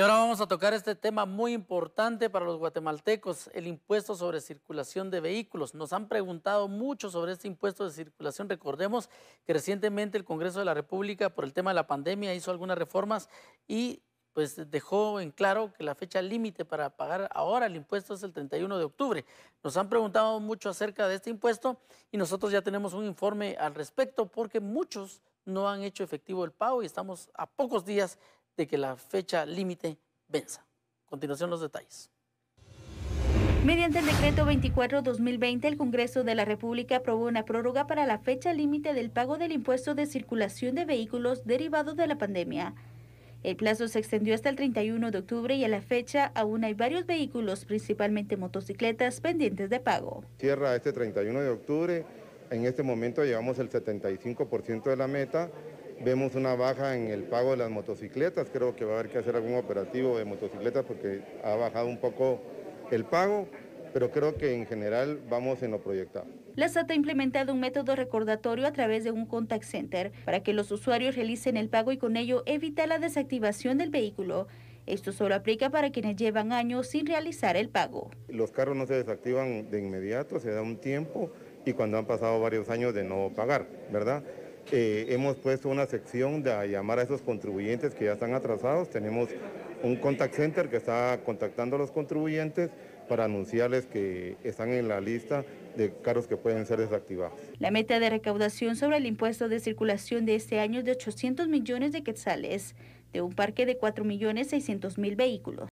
Y ahora vamos a tocar este tema muy importante para los guatemaltecos, el impuesto sobre circulación de vehículos. Nos han preguntado mucho sobre este impuesto de circulación. Recordemos que recientemente el Congreso de la República, por el tema de la pandemia, hizo algunas reformas y pues dejó en claro que la fecha límite para pagar ahora el impuesto es el 31 de octubre. Nos han preguntado mucho acerca de este impuesto y nosotros ya tenemos un informe al respecto porque muchos no han hecho efectivo el pago y estamos a pocos días de que la fecha límite venza. continuación los detalles. Mediante el decreto 24-2020, el Congreso de la República aprobó una prórroga para la fecha límite del pago del impuesto de circulación de vehículos derivado de la pandemia. El plazo se extendió hasta el 31 de octubre y a la fecha aún hay varios vehículos, principalmente motocicletas, pendientes de pago. Cierra este 31 de octubre. En este momento llevamos el 75% de la meta Vemos una baja en el pago de las motocicletas, creo que va a haber que hacer algún operativo de motocicletas porque ha bajado un poco el pago, pero creo que en general vamos en lo proyectado. La SAT ha implementado un método recordatorio a través de un contact center para que los usuarios realicen el pago y con ello evita la desactivación del vehículo. Esto solo aplica para quienes llevan años sin realizar el pago. Los carros no se desactivan de inmediato, se da un tiempo y cuando han pasado varios años de no pagar, ¿verdad? Eh, hemos puesto una sección de llamar a esos contribuyentes que ya están atrasados. Tenemos un contact center que está contactando a los contribuyentes para anunciarles que están en la lista de carros que pueden ser desactivados. La meta de recaudación sobre el impuesto de circulación de este año es de 800 millones de quetzales, de un parque de 4.600.000 vehículos.